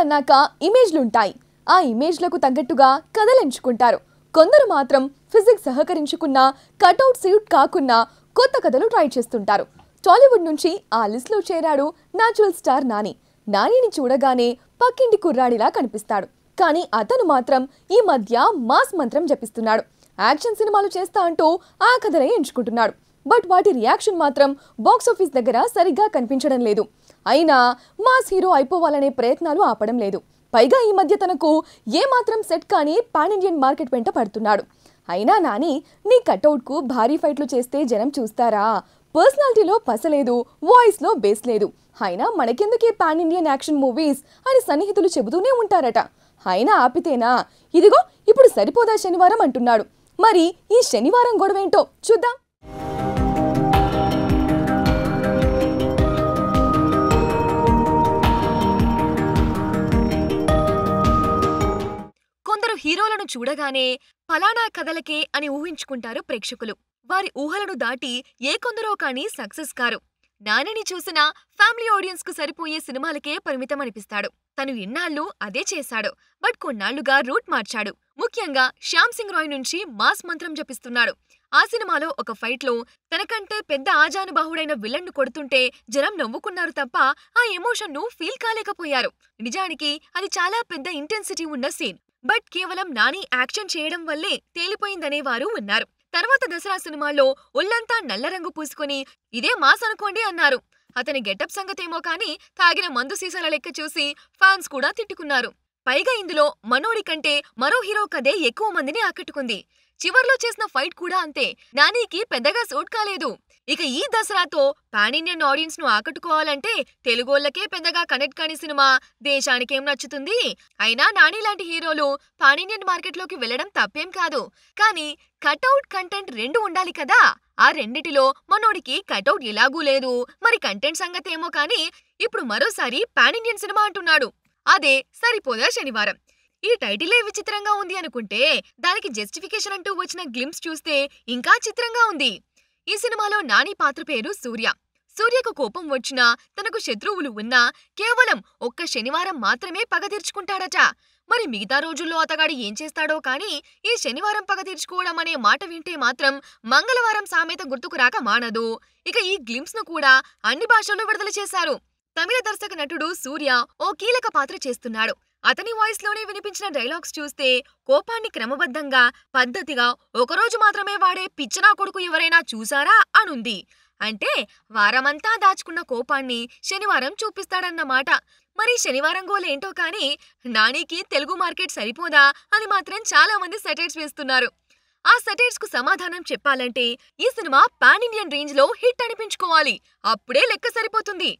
కథలన్నాక ఇమేజ్లుంటాయి ఆ ఇమేజ్లకు తగ్గట్టుగా కథలు కొందరు మాత్రం ఫిజిక్స్ సహకరించుకున్నా కటౌట్ సీట్ కాకున్నా కొత్త కథలు ట్రై చేస్తుంటారు టాలీవుడ్ నుంచి ఆ లిస్ట్లో చేరాడు నాచురల్ స్టార్ నాని నానిని చూడగానే పక్కింటి కుర్రాడిలా కనిపిస్తాడు కానీ అతను మాత్రం ఈ మధ్య మాస్ మంత్రం జపిస్తున్నాడు యాక్షన్ సినిమాలు చేస్తా అంటూ ఆ కథలే ఎంచుకుంటున్నాడు బట్ వాటి రియాక్షన్ మాత్రం బాక్సాఫీస్ దగ్గర సరిగ్గా కనిపించడం లేదు అయినా మాస్ హీరో అయిపోవాలనే ప్రయత్నాలు ఆపడం లేదు పైగా ఈ మధ్య తనకు ఏమాత్రం సెట్ కానీ పాన్ ఇండియన్ మార్కెట్ వెంట పడుతున్నాడు అయినా నాని నీ కటౌట్కు భారీ ఫైట్లు చేస్తే జనం చూస్తారా పర్సనాలిటీలో పసలేదు వాయిస్లో బేస్ లేదు అయినా మనకెందుకే పాన్ ఇండియన్ యాక్షన్ మూవీస్ అని సన్నిహితులు చెబుతూనే ఉంటారట అయినా ఆపితేనా ఇదిగో ఇప్పుడు సరిపోదా శనివారం అంటున్నాడు మరి ఈ శనివారం గొడవేంటో చూద్దాం కథను చూడగానే ఫలానా కథలకే అని ఊహించుకుంటారు ప్రేక్షకులు వారి ఊహలను దాటి ఏ కొందరో కానీ సక్సెస్ కారు నానిని చూసిన ఫ్యామిలీ ఆడియన్స్ కు సరిపోయే సినిమాలకే పరిమితం అనిపిస్తాడు తను ఇన్నాళ్ళు అదే చేశాడు బట్ కొన్నాళ్లుగా రూట్ మార్చాడు ముఖ్యంగా శ్యామ్ సింగ్ రాయ్ నుంచి మాస్ మంత్రం జపిస్తున్నాడు ఆ సినిమాలో ఒక ఫైట్లో తనకంటే పెద్ద ఆజానుబాహుడైన విలన్ను కొడుతుంటే జనం నవ్వుకున్నారు తప్ప ఆ ఎమోషన్ను ఫీల్ కాలేకపోయారు నిజానికి అది చాలా పెద్ద ఇంటెన్సిటీ ఉన్న సీన్ బట్ కేవలం నాని యాక్షన్ చేయడం వల్లే తేలిపోయిందనేవారు ఉన్నారు తర్వాత దసరా సినిమాలో ఒళ్ళంతా నల్లరంగు పూసుకుని ఇదే మాస్ అనుకోండి అన్నారు అతని గెటప్ సంగతేమో కానీ తాగిన మందు సీసాల లెక్క చూసి ఫ్యాన్స్ కూడా తిట్టుకున్నారు పైగా ఇందులో మనోడి కంటే మరో హీరో కథే ఎక్కువ మందిని ఆకట్టుకుంది చివర్లో చేసిన ఫైట్ కూడా అంతే నానికి పెద్దగా సూట్ కాలేదు ఇక ఈ దసరాతో పాన్ ఇండియన్ ఆడియన్స్ ను ఆకట్టుకోవాలంటే తెలుగోళ్లకే పెద్దగా కనెక్ట్ కాని సినిమా దేశానికేం నచ్చుతుంది అయినా నాని లాంటి హీరోలు పాన్ ఇండియన్ మార్కెట్లోకి వెళ్లడం తప్పేం కాదు కానీ కటౌట్ కంటెంట్ రెండు ఉండాలి కదా ఆ రెండిటిలో మనోడికి కటౌట్ ఇలాగూ లేదు మరి కంటెంట్ సంగతేమో కానీ ఇప్పుడు మరోసారి పాన్ ఇండియన్ సినిమా అంటున్నాడు అదే సరిపోదా శనివారం ఈ టైటిలే విచిత్రంగా ఉంది అనుకుంటే దానికి జస్టిఫికేషన్ అంటూ వచ్చిన గ్లిమ్స్ చూస్తే ఇంకా చిత్రంగా ఉంది ఈ సినిమాలో నాని పాత్ర పేరు సూర్య సూర్యకు కోపం వచ్చినా తనకు శత్రువులు ఉన్నా కేవలం ఒక్క శనివారం మాత్రమే పగ తీర్చుకుంటాడట మరి మిగతా రోజుల్లో అతగాడు ఏం చేస్తాడో కానీ ఈ శనివారం పగ తీర్చుకోవడం అనే మాట వింటే మాత్రం మంగళవారం సామెత గుర్తుకు రాక మానదు ఇక ఈ గ్లిమ్స్ను కూడా అన్ని భాషల్లో విడుదల చేశారు తమిళ దర్శక నటుడు సూర్య ఓ కీలక పాత్ర చేస్తున్నాడు అతని వాయిస్లోనే వినిపించిన డైలాగ్స్ చూస్తే కోపాన్ని క్రమబద్ధంగా పద్ధతిగా ఒకరోజు మాత్రమే వాడే పిచ్చనా కొడుకు ఎవరైనా చూసారా అనుంది అంటే వారమంతా దాచుకున్న కోపాన్ని శనివారం చూపిస్తాడన్నమాట మరి శనివారం గోలేంటో కానీ నానికి తెలుగు మార్కెట్ సరిపోదా అని మాత్రం చాలా మంది సెటైర్స్ వేస్తున్నారు ఆ సెటైర్స్ కు సమాధానం చెప్పాలంటే ఈ సినిమా పాన్ ఇండియన్ రేంజ్ లో హిట్ అనిపించుకోవాలి అప్పుడే లెక్క సరిపోతుంది